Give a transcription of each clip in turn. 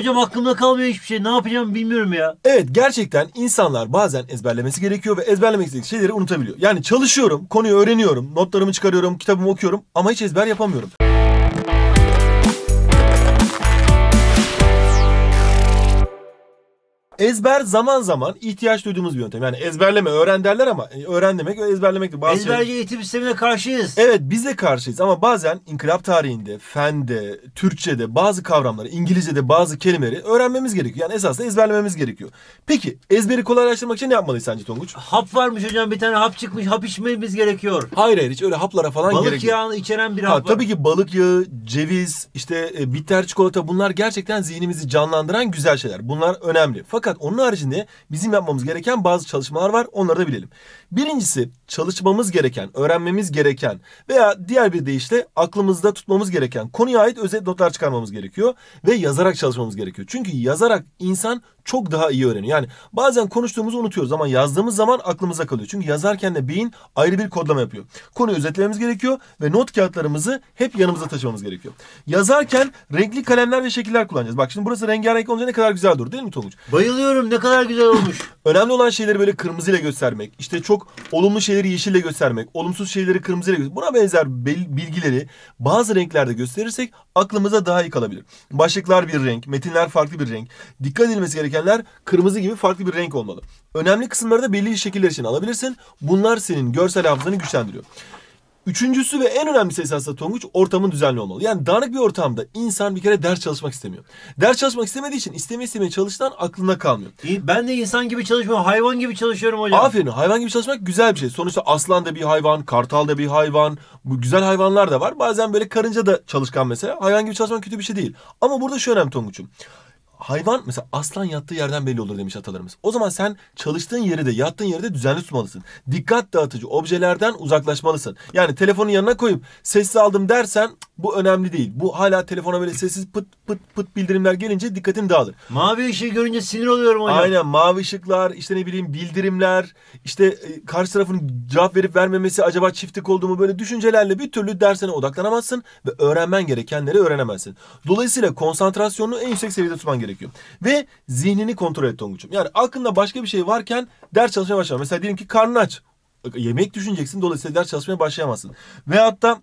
Hocam aklımda kalmıyor hiçbir şey. Ne yapacağım bilmiyorum ya. Evet gerçekten insanlar bazen ezberlemesi gerekiyor ve ezberlemek istediği şeyleri unutabiliyor. Yani çalışıyorum, konuyu öğreniyorum, notlarımı çıkarıyorum, kitabımı okuyorum ama hiç ezber yapamıyorum. Ezber zaman zaman ihtiyaç duyduğumuz bir yöntem. Yani ezberleme, öğren derler ama e, öğren demek ezberlemek de bazı Ezberci şeyler. eğitim sistemine karşıyız. Evet biz de karşıyız ama bazen inkılap tarihinde, fende, Türkçe'de bazı kavramları, İngilizce'de bazı kelimeleri öğrenmemiz gerekiyor. Yani esasında ezberlememiz gerekiyor. Peki ezberi kolaylaştırmak için ne yapmalıyız sence Tonguç? Hap varmış hocam bir tane hap çıkmış hap içmemiz gerekiyor. Hayır hayır hiç öyle haplara falan balık gerek yok. Balık yağı içeren bir hap ha, var. Tabii ki balık yağı, ceviz, işte e, bitter çikolata bunlar gerçekten zihnimizi canlandıran güzel şeyler. Bunlar önemli. Fakat fakat onun haricinde bizim yapmamız gereken bazı çalışmalar var. Onları da bilelim. Birincisi çalışmamız gereken, öğrenmemiz gereken veya diğer bir deyişle aklımızda tutmamız gereken konuya ait özet notlar çıkarmamız gerekiyor ve yazarak çalışmamız gerekiyor. Çünkü yazarak insan çok daha iyi öğreniyor. Yani bazen konuştuğumuzu unutuyoruz ama yazdığımız zaman aklımıza kalıyor. Çünkü yazarken de beyin ayrı bir kodlama yapıyor. Konuyu özetlememiz gerekiyor ve not kağıtlarımızı hep yanımıza taşımamız gerekiyor. Yazarken renkli kalemler ve şekiller kullanacağız. Bak şimdi burası rengarenk olunca ne kadar güzel durur değil mi Tonguç? Bayılıyorum bayılıyorum. Ne kadar güzel olmuş. Önemli olan şeyleri böyle kırmızıyla göstermek. İşte çok olumlu şeyleri yeşille göstermek. Olumsuz şeyleri kırmızıyla göstermek. Buna benzer bilgileri bazı renklerde gösterirsek aklımıza daha iyi kalabilir. Başlıklar bir renk, metinler farklı bir renk. Dikkat edilmesi gerekenler kırmızı gibi farklı bir renk olmalı. Önemli kısımları da belli şekiller için alabilirsin. Bunlar senin görsel hafızanı güçlendiriyor. Üçüncüsü ve en önemlisi esasında Tonguç ortamın düzenli olmalı. Yani dağınık bir ortamda insan bir kere ders çalışmak istemiyor. Ders çalışmak istemediği için isteme istemeye çalıştan aklında kalmıyor. ben de insan gibi çalışmıyorum. Hayvan gibi çalışıyorum hocam. Aferin. Hayvan gibi çalışmak güzel bir şey. Sonuçta aslan da bir hayvan, kartal da bir hayvan. Bu güzel hayvanlar da var. Bazen böyle karınca da çalışkan mesela. Hayvan gibi çalışmak kötü bir şey değil. Ama burada şu önemli Tonguç'um hayvan mesela aslan yattığı yerden belli olur demiş atalarımız. O zaman sen çalıştığın yeri de yattığın yeri de düzenli tutmalısın. Dikkat dağıtıcı objelerden uzaklaşmalısın. Yani telefonun yanına koyup sessiz aldım dersen bu önemli değil. Bu hala telefona böyle sessiz pıt pıt pıt bildirimler gelince dikkatin dağılır. Mavi ışığı görünce sinir oluyorum hocam. Aynen mavi ışıklar işte ne bileyim bildirimler işte e, karşı tarafın cevap verip vermemesi acaba çiftlik olduğumu böyle düşüncelerle bir türlü dersine odaklanamazsın ve öğrenmen gerekenleri öğrenemezsin. Dolayısıyla konsantrasyonunu en yüksek seviyede tutman gerekiyor gerekiyor. Ve zihnini kontrol et Tonguç'um. Yani aklında başka bir şey varken ders çalışmaya başlama. Mesela diyelim ki karnın aç. Yemek düşüneceksin dolayısıyla ders çalışmaya başlayamazsın. Veyahut hatta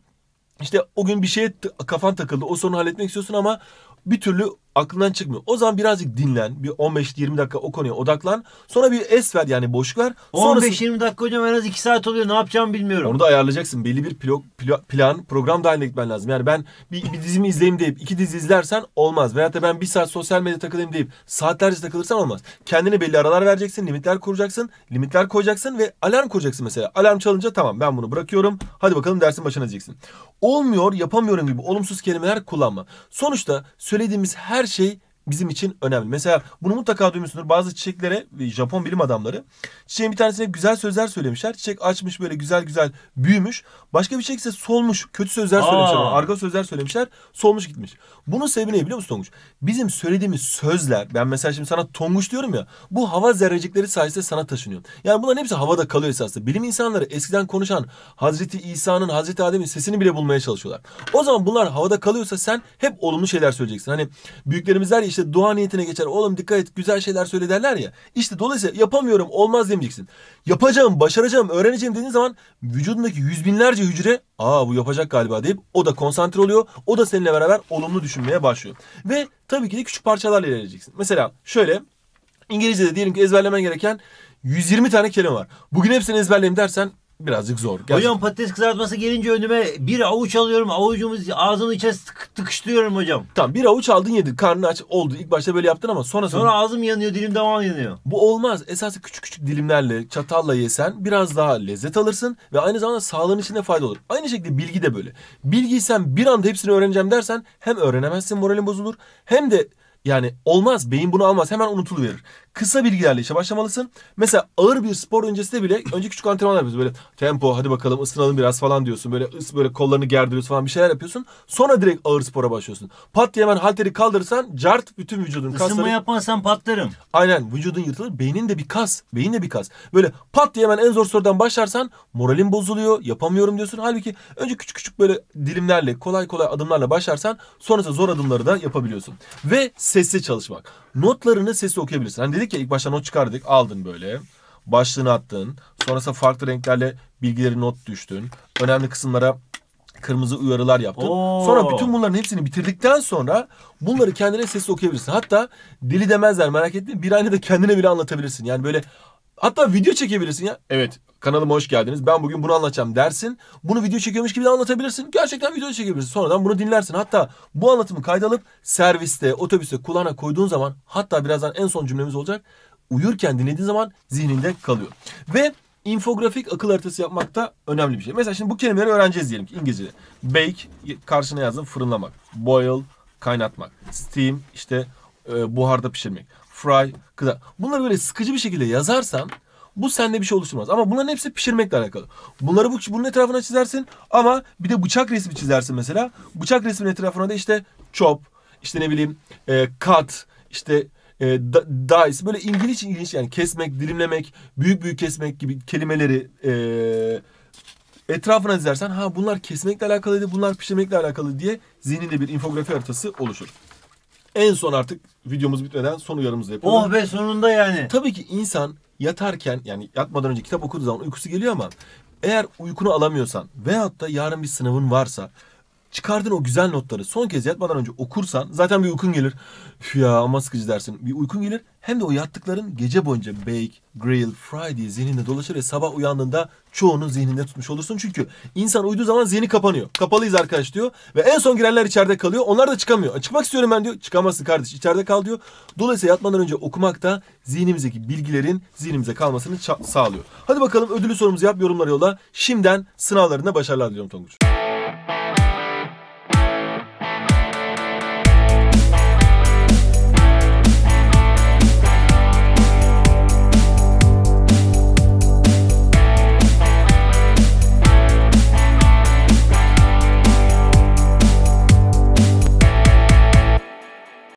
işte o gün bir şeye kafan takıldı. O sorunu halletmek istiyorsun ama bir türlü aklından çıkmıyor. O zaman birazcık dinlen. Bir 15-20 dakika o konuya odaklan. Sonra bir es ver yani boş ver. Sonrası... 15-20 dakika hocam en az 2 saat oluyor. Ne yapacağımı bilmiyorum. Onu da ayarlayacaksın. Belli bir plo, plo, plan, program dahil etmen lazım. Yani ben bir, bir dizimi izleyeyim deyip iki dizi izlersen olmaz. Veyahut da ben bir saat sosyal medya takılayım deyip saatlerce takılırsan olmaz. Kendine belli aralar vereceksin. Limitler kuracaksın. Limitler koyacaksın ve alarm kuracaksın mesela. Alarm çalınca tamam ben bunu bırakıyorum. Hadi bakalım dersin başına diyeceksin. Olmuyor, yapamıyorum gibi olumsuz kelimeler kullanma. Sonuçta söylediğimiz her 谁 bizim için önemli. Mesela bunu mutlaka duymuşsundur. Bazı çiçeklere e, Japon bilim adamları çiçeğin bir tanesine güzel sözler söylemişler. Çiçek açmış böyle güzel güzel büyümüş. Başka bir çiçek ise solmuş. Kötü sözler Aa. söylemişler. Ona. Arga sözler söylemişler. Solmuş gitmiş. Bunun sebebi ne biliyor musun Tonguç? Bizim söylediğimiz sözler. Ben mesela şimdi sana Tonguç diyorum ya. Bu hava zerrecikleri sayesinde sana taşınıyor. Yani bunların hepsi havada kalıyor esasında. Bilim insanları eskiden konuşan Hazreti İsa'nın, Hazreti Adem'in sesini bile bulmaya çalışıyorlar. O zaman bunlar havada kalıyorsa sen hep olumlu şeyler söyleyeceksin. Hani büyüklerimizler ya işte dua niyetine geçer. Oğlum dikkat et güzel şeyler söyle derler ya. İşte dolayısıyla yapamıyorum olmaz demeyeceksin. Yapacağım, başaracağım, öğreneceğim dediğin zaman vücudundaki yüz binlerce hücre aa bu yapacak galiba deyip o da konsantre oluyor. O da seninle beraber olumlu düşünmeye başlıyor. Ve tabii ki de küçük parçalarla ilerleyeceksin. Mesela şöyle İngilizce'de diyelim ki ezberlemen gereken 120 tane kelime var. Bugün hepsini ezberleyeyim dersen birazcık zor. Gerçekten. Hocam patates kızartması gelince önüme bir avuç alıyorum. Avucumuz ağzının içerisine tık, tıkıştırıyorum hocam. Tamam bir avuç aldın yedin. Karnın aç oldu. İlk başta böyle yaptın ama sonra sonra, ağzım yanıyor, dilim devam yanıyor. Bu olmaz. Esası küçük küçük dilimlerle, çatalla yesen biraz daha lezzet alırsın ve aynı zamanda sağlığın için de fayda olur. Aynı şekilde bilgi de böyle. Bilgiyi sen bir anda hepsini öğreneceğim dersen hem öğrenemezsin, moralin bozulur hem de yani olmaz. Beyin bunu almaz. Hemen unutuluverir kısa bilgilerle işe başlamalısın. Mesela ağır bir spor öncesinde bile önce küçük antrenmanlar yapıyoruz. Böyle tempo hadi bakalım ısınalım biraz falan diyorsun. Böyle ıs böyle kollarını gerdiriyorsun falan bir şeyler yapıyorsun. Sonra direkt ağır spora başlıyorsun. Pat diye hemen halteri kaldırırsan cart bütün vücudun Isınma kasları. Isınma yapmazsan patlarım. Aynen vücudun yırtılır. Beynin de bir kas. Beyin de bir kas. Böyle pat diye hemen en zor sorudan başlarsan moralin bozuluyor. Yapamıyorum diyorsun. Halbuki önce küçük küçük böyle dilimlerle kolay kolay adımlarla başlarsan sonrasında zor adımları da yapabiliyorsun. Ve sesli çalışmak. Notlarını sesi okuyabilirsin. Hani dedik ya ilk başta not çıkardık. Aldın böyle. Başlığını attın. Sonrasında farklı renklerle bilgileri not düştün. Önemli kısımlara kırmızı uyarılar yaptın. Oo. Sonra bütün bunların hepsini bitirdikten sonra bunları kendine sesli okuyabilirsin. Hatta deli demezler merak etme. Bir aynı da kendine bile anlatabilirsin. Yani böyle Hatta video çekebilirsin ya. Evet kanalıma hoş geldiniz. Ben bugün bunu anlatacağım dersin. Bunu video çekiyormuş gibi de anlatabilirsin. Gerçekten video çekebilirsin. Sonradan bunu dinlersin. Hatta bu anlatımı kaydalıp serviste, otobüste kulağına koyduğun zaman hatta birazdan en son cümlemiz olacak. Uyurken dinlediğin zaman zihninde kalıyor. Ve infografik akıl haritası yapmak da önemli bir şey. Mesela şimdi bu kelimeleri öğreneceğiz diyelim ki İngilizce'de. Bake karşına yazdım fırınlamak. Boil kaynatmak. Steam işte e, buharda pişirmek fry, kızar. Bunları böyle sıkıcı bir şekilde yazarsan bu sende bir şey oluşturmaz. Ama bunların hepsi pişirmekle alakalı. Bunları bu, bunun etrafına çizersin ama bir de bıçak resmi çizersin mesela. Bıçak resmin etrafına da işte chop, işte ne bileyim e, cut, işte e, dice böyle ilginç İngiliz yani kesmek, dilimlemek, büyük büyük kesmek gibi kelimeleri e, etrafına dizersen ha bunlar kesmekle alakalıydı, bunlar pişirmekle alakalı diye zihninde bir infografi haritası oluşur. En son artık videomuz bitmeden son uyarımızı yapıyoruz. Oh be sonunda yani. Tabii ki insan yatarken yani yatmadan önce kitap okuduğu zaman uykusu geliyor ama eğer uykunu alamıyorsan veyahut da yarın bir sınavın varsa çıkardın o güzel notları son kez yatmadan önce okursan zaten bir uykun gelir. Üf ya ama sıkıcı dersin. Bir uykun gelir hem de o yattıkların gece boyunca bake, grill, fry diye zihninde dolaşır ve sabah uyandığında çoğunun zihninde tutmuş olursun. Çünkü insan uyuduğu zaman zihni kapanıyor. Kapalıyız arkadaş diyor ve en son girenler içeride kalıyor. Onlar da çıkamıyor. E, çıkmak istiyorum ben diyor. Çıkamazsın kardeş içeride kal diyor. Dolayısıyla yatmadan önce okumak da zihnimizdeki bilgilerin zihnimize kalmasını sağlıyor. Hadi bakalım ödülü sorumuzu yap yorumlara yolla. Şimdiden sınavlarında başarılar diliyorum Tonguç.